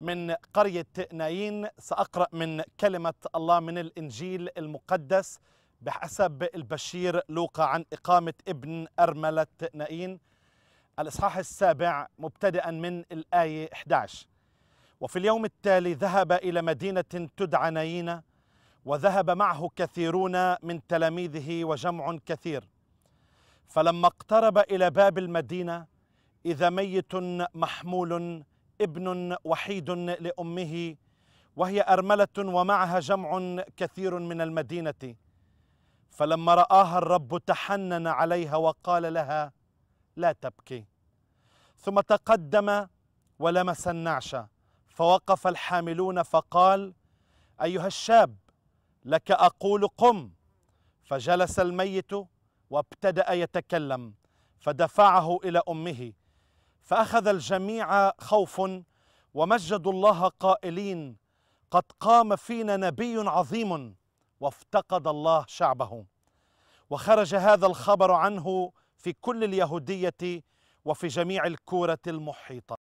من قرية نايين سأقرأ من كلمة الله من الإنجيل المقدس بحسب البشير لوقا عن إقامة ابن أرملة نايين الإصحاح السابع مبتدئا من الآية 11 وفي اليوم التالي ذهب إلى مدينة تدعى نايين وذهب معه كثيرون من تلاميذه وجمع كثير فلما اقترب إلى باب المدينة إذا ميت محمول ابن وحيد لأمه وهي أرملة ومعها جمع كثير من المدينة فلما رآها الرب تحنن عليها وقال لها لا تبكي ثم تقدم ولمس النعش فوقف الحاملون فقال أيها الشاب لك أقول قم فجلس الميت وابتدأ يتكلم فدفعه إلى أمه فأخذ الجميع خوف ومجدوا الله قائلين قد قام فينا نبي عظيم وافتقد الله شعبه وخرج هذا الخبر عنه في كل اليهودية وفي جميع الكورة المحيطة